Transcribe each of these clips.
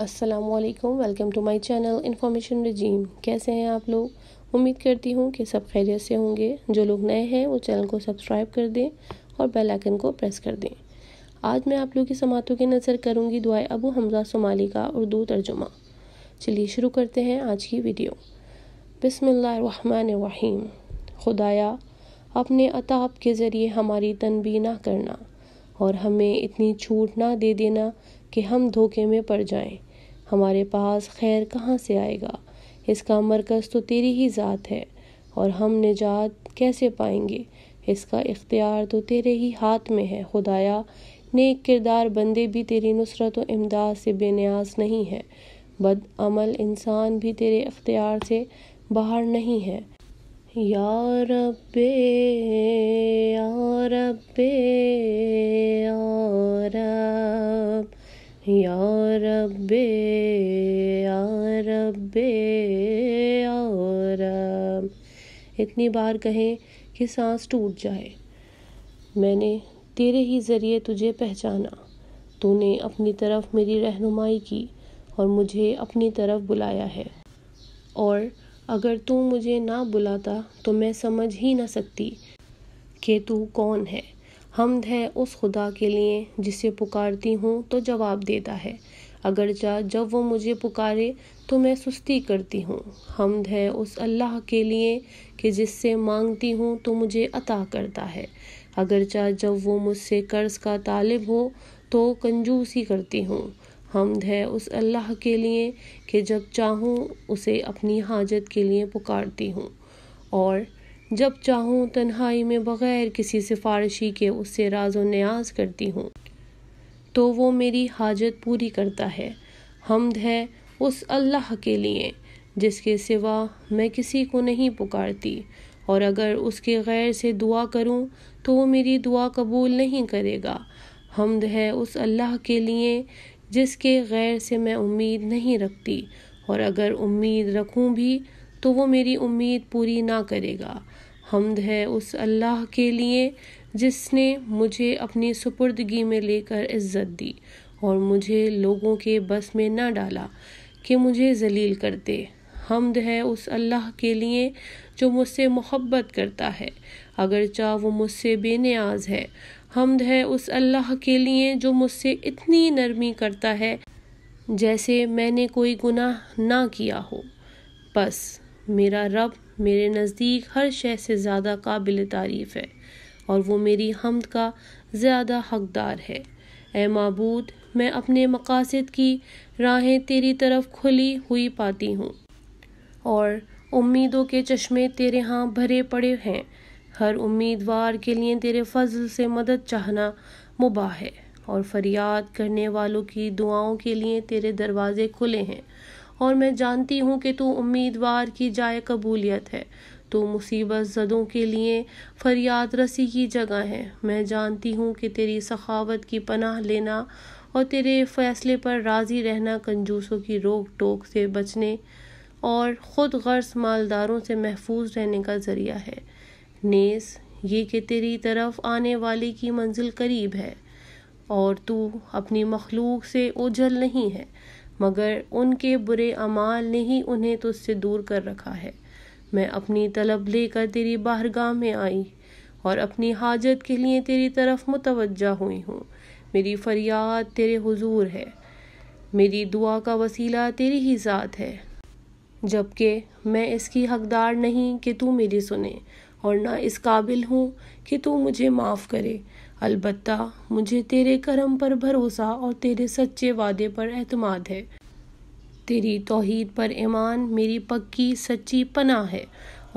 असलकम welcome to my channel information Razeem कैसे हैं आप लोग उम्मीद करती हूँ कि सब खैरियत से होंगे जो लोग नए हैं वो चैनल को सब्सक्राइब कर दें और बेल आइकन को प्रेस कर दें आज मैं आप लोग की समातों की नज़र करूँगी दुआ अबू हमजा सोमाली का उर्दू तर्जुमा चलिए शुरू करते हैं आज की वीडियो बसमीम खुदाया अपने अताब के ज़रिए हमारी तनबी ना करना और हमें इतनी छूट ना दे देना कि हम धोखे में पड़ जाएं हमारे पास खैर कहाँ से आएगा इसका मरकज़ तो तेरी ही ज़ात है और हम निजात कैसे पाएंगे इसका इख्तियार तो तेरे ही हाथ में है खुदाया नेक किरदार बंदे भी तेरी नुसरत व इमदाद से बेनियाज नहीं है बदअमल इंसान भी तेरे इख्तियार से बाहर नहीं है या बे या बे यार रब या इतनी बार कहें कि सांस टूट जाए मैंने तेरे ही ज़रिए तुझे पहचाना तूने अपनी तरफ मेरी रहनुमाई की और मुझे अपनी तरफ बुलाया है और अगर तू मुझे ना बुलाता तो मैं समझ ही ना सकती कि तू कौन है हमद है उस खुदा के लिए जिसे पुकारती हूँ तो जवाब देता है अगर जा जब वो मुझे पुकारे तो मैं सुस्ती करती हूँ हमद है उस अल्लाह के लिए कि जिससे मांगती हूँ तो मुझे अता करता है अगरचा जब वो मुझसे कर्ज का तालिब हो तो कंजूसी करती हूँ हमद है उस अल्लाह के लिए कि जब चाहूँ उसे अपनी हाजत के लिए पुकारती हूँ और जब चाहूँ तन्हाई में बग़ैर किसी सिफारशी के उससे राज व न्याज करती हूँ तो वो मेरी हाजत पूरी करता है हमद है उस अल्लाह के लिए जिसके सिवा मैं किसी को नहीं पुकारती और अगर उसके गैर से दुआ करूं तो वो मेरी दुआ कबूल नहीं करेगा हमद है उस अल्लाह के लिए जिसके गैर से मैं उम्मीद नहीं रखती और अगर उम्मीद रखूं भी तो वो मेरी उम्मीद पूरी ना करेगा हमद है उस अल्लाह के लिए जिसने मुझे अपनी सुपुर्दगी में लेकर इज्जत दी और मुझे लोगों के बस में न डाला कि मुझे जलील कर दे हमद है उस अल्लाह के लिए जो मुझसे मोहब्बत करता है अगरचा वो मुझसे बेनियाज है हमद है उस अल्लाह के लिए जो मुझसे इतनी नरमी करता है जैसे मैंने कोई गुनाह ना किया हो बस मेरा रब मेरे नज़दीक हर शय से ज़्यादा काबिल तारीफ़ है और वो मेरी हमद का ज़्यादा हकदार है ए मबूद मैं अपने मकासद की राहें तेरी तरफ खुली हुई पाती हूँ और उम्मीदों के चश्मे तेरे हाँ भरे पड़े हैं हर उम्मीदवार के लिए तेरे फजल से मदद चाहना मुबा है और फरियाद करने वालों की दुआओं के लिए तेरे दरवाजे खुले हैं और मैं जानती हूँ कि तू उम्मीदवार की जाय कबूलियत है तो मुसीबत जदों के लिए फरियाद रसी की जगह है मैं जानती हूँ कि तेरी सखावत की पनाह लेना और तेरे फैसले पर राज़ी रहना कंजूसों की रोक टोक से बचने और ख़ुद गर्ज मालदारों से महफूज रहने का ज़रिया है नेस ये कि तेरी तरफ आने वाले की मंजिल करीब है और तू अपनी मखलूक से उजल नहीं है मगर उनके बुरे अमाल ने ही उन्हें तुझसे दूर कर रखा है मैं अपनी तलब लेकर तेरी बाहरगाह में आई और अपनी हाजत के लिए तेरी तरफ मुतवजा हुई हूँ मेरी फरियाद तेरे हुजूर है मेरी दुआ का वसीला तेरी ही ज़ात है जबकि मैं इसकी हकदार नहीं कि तू मेरी सुने और ना इस काबिल हूँ कि तू मुझे माफ़ करे अलबत्ता मुझे तेरे करम पर भरोसा और तेरे सच्चे वादे पर एतमाद है तेरी तोहद पर ईमान मेरी पक्की सच्ची पना है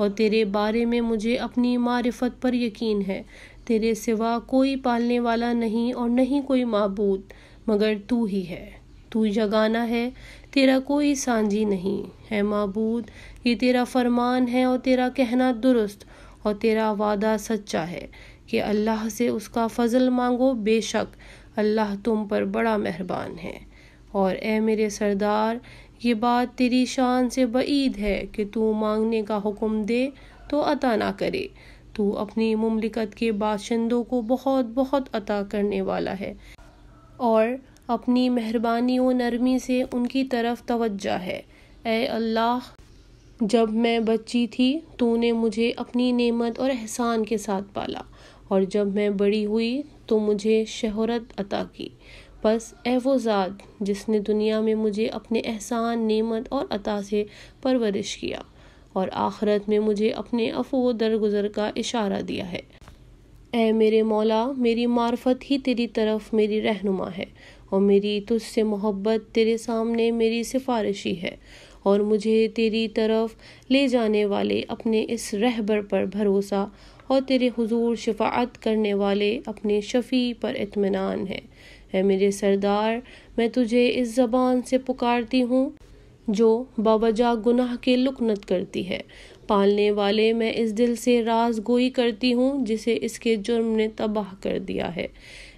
और तेरे बारे में मुझे अपनी मारफत पर यकीन है तेरे सिवा कोई पालने वाला नहीं और नहीं कोई मबूद मगर तू ही है तू जगाना है तेरा कोई सांझी नहीं है मबूद ये तेरा फरमान है और तेरा कहना दुरुस्त और तेरा वादा सच्चा है कि अल्लाह से उसका फजल मांगो बेशक अल्लाह तुम पर बड़ा मेहरबान है और ए मेरे सरदार ये बात तेरी शान से बईद है कि तू मांगने का हुक्म दे तो अता ना करे तू अपनी ममलिकत के बाशिंदों को बहुत बहुत अता करने वाला है और अपनी मेहरबानी व नरमी से उनकी तरफ तवज्जा है ए अल्लाह जब मैं बच्ची थी तूने मुझे अपनी नेमत और एहसान के साथ पाला और जब मैं बड़ी हुई तो मुझे शहरत अता की बस ए वो ज़ात जिसने दुनिया में मुझे अपने एहसान नेमत और अता से परवरिश किया और आखरत में मुझे अपने अफो दरगुजर का इशारा दिया है ए मेरे मौला मेरी मार्फत ही तेरी तरफ मेरी रहनुमा है और मेरी तुझसे मोहब्बत तेरे सामने मेरी सिफारिशी है और मुझे तेरी तरफ ले जाने वाले अपने इस रहबर पर भरोसा और तेरे हुजूर शफात करने वाले अपने शफ़ी पर इतमान है है मेरे सरदार मैं तुझे इस जबान से पुकारती हूँ जो बाबजा गुनाह के लुकनत करती है पालने वाले मैं इस दिल से राज गोई करती हूँ जिसे इसके जुर्म ने तबाह कर दिया है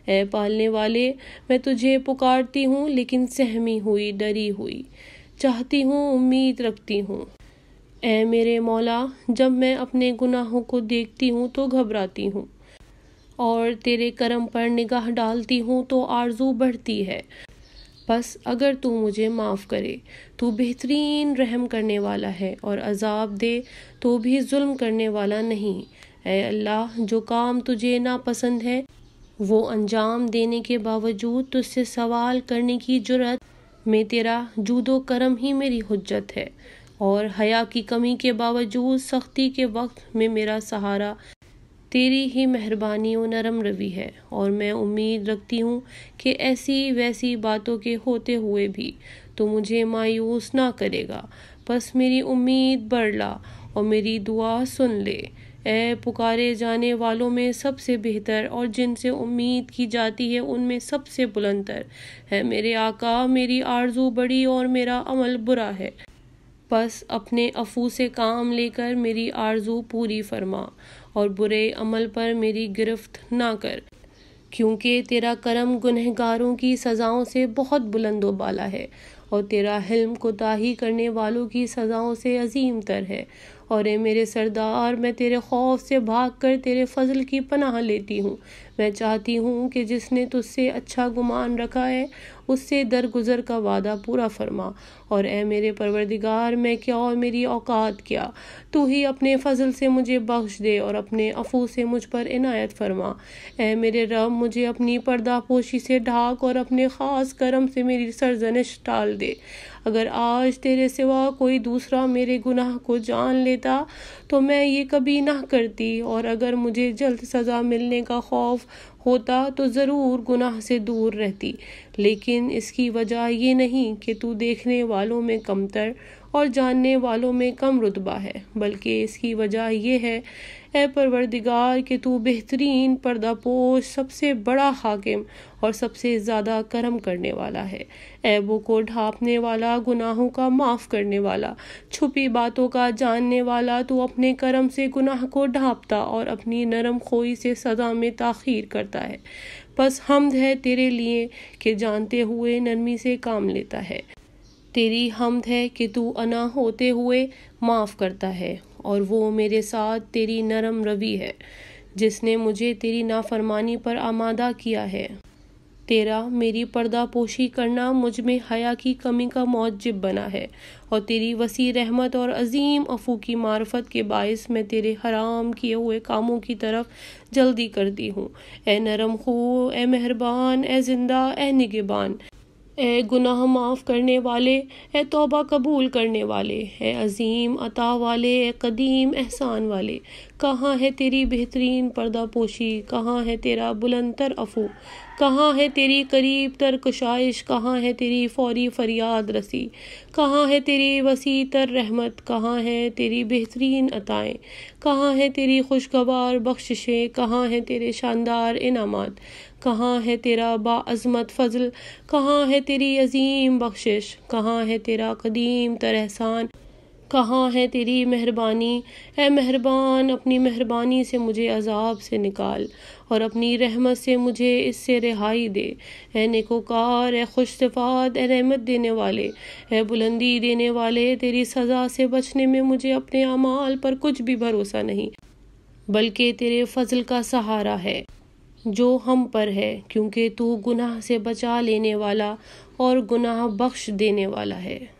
ऐ पालने वाले मैं तुझे पुकारती हूँ लेकिन सहमी हुई डरी हुई चाहती हूँ उम्मीद रखती हूँ ए मेरे मौला जब मैं अपने गुनाहों को देखती हूँ तो घबराती हूँ और तेरे करम पर निगाह डालती हूँ तो आरजू बढ़ती है बस अगर तू मुझे माफ़ करे तू बेहतरीन रहम करने वाला है और अजाब दे तो भी जुल्म करने वाला नहीं ए अल्लाह जो काम तुझे नापसंद है वो अंजाम देने के बावजूद तुझसे सवाल करने की जरूरत में तेरा जूदो करम ही मेरी हजत है और हया की कमी के बावजूद सख्ती के वक्त में मेरा सहारा तेरी ही मेहरबानी और नरम रवि है और मैं उम्मीद रखती हूँ कि ऐसी वैसी बातों के होते हुए भी तो मुझे मायूस ना करेगा बस मेरी उम्मीद बढ़ ला और मेरी दुआ सुन ले ए पुकारे जाने वालों में सबसे बेहतर और जिनसे उम्मीद की जाती है उनमें सबसे बुलंदर है मेरे आका मेरी आरजू बड़ी और मेरा अमल बुरा है बस अपने अफू से काम लेकर मेरी आरजू पूरी फरमा और बुरे अमल पर मेरी गिरफ्त ना कर क्योंकि तेरा करम गुनहगारों की सज़ाओं से बहुत बुलंदोबाला है और तेरा हिल्म कोताही करने वालों की सज़ाओं से अजीम तर है और ए मेरे सरदार मैं तेरे खौफ से भाग कर तेरे फजल की पनाह लेती हूँ मैं चाहती हूँ कि जिसने तुझसे अच्छा गुमान रखा है उससे दरगुजर का वादा पूरा फरमा और ए मेरे परवरदिगार मैं क्या और मेरी औकात क्या तू ही अपने फजल से मुझे बख्श दे और अपने अफू से मुझ पर इनायत फरमा ए मेरे रब मुझे अपनी पर्दा पोशी से ढाक और अपने ख़ास करम से मेरी सरजनश टाल दे अगर आज तेरे सिवा कोई दूसरा मेरे गुनाह को जान लेता तो मैं ये कभी ना करती और अगर मुझे जल्द सज़ा मिलने का खौफ होता तो ज़रूर गुनाह से दूर रहती लेकिन इसकी वजह ये नहीं कि तू देखने वालों में कमतर और जानने वालों में कम रुतबा है बल्कि इसकी वजह यह है है परवरदिगार कि तू बेहतरीन पर्दा पोश सबसे बड़ा हाकिम और सबसे ज़्यादा करम करने वाला है ऐबों को ढापने वाला गुनाहों का माफ़ करने वाला छुपी बातों का जानने वाला तू अपने करम से गुनाह को ढापता और अपनी नरम खोई से सज़ा में ताखीर करता है बस हमद है तेरे लिए कि जानते हुए नरमी से काम लेता है तेरी हमद है कि तू अना होते हुए माफ़ करता है और वो मेरे साथ तेरी नरम रवि है जिसने मुझे तेरी नाफरमानी पर आमादा किया है तेरा मेरी पर्दापोशी करना मुझ में हया की कमी का मौजब बना है और तेरी वसी रहमत और अजीम अफू की मार्फत के बायस मैं तेरे हराम किए हुए कामों की तरफ जल्दी करती हूँ ए नरम खो ए मेहरबान ए जिंदा ए निगबान ए गुनाह माफ़ करने वाले ए तौबा कबूल करने वाले ए अज़ीम अता वाले ए कदीम एहसान वाले कहाँ है तेरी बेहतरीन पर्दा पोशी कहाँ है तेरा तर अफू कहाँ है तेरी करीब तर कुशाइश कहाँ है तेरी फौरी फरियाद रसी कहाँ है तेरी वसी तर रहमत कहाँ है तेरी बेहतरीन अताएँ कहाँ है तेरी खुशगवार बख्शिशें कहाँ है तेरे शानदार इनामत कहाँ है तेरा बाज़मत फ़जल कहाँ है तेरी अजीम बख्शिश कहाँ है तेरा कदीम तर एहसान कहाँ है तेरी मेहरबानी ए मेहरबान अपनी मेहरबानी से मुझे अजाब से निकाल और अपनी रहमत से मुझे इससे रिहाई दे ए नेकोकार ए खुश ए रहमत देने वाले ए बुलंदी देने वाले तेरी सज़ा से बचने में मुझे अपने अमाल पर कुछ भी भरोसा नहीं बल्कि तेरे फजल का सहारा है जो हम पर है क्योंकि तू गुनाह से बचा लेने वाला और गुनाह बख्श देने वाला है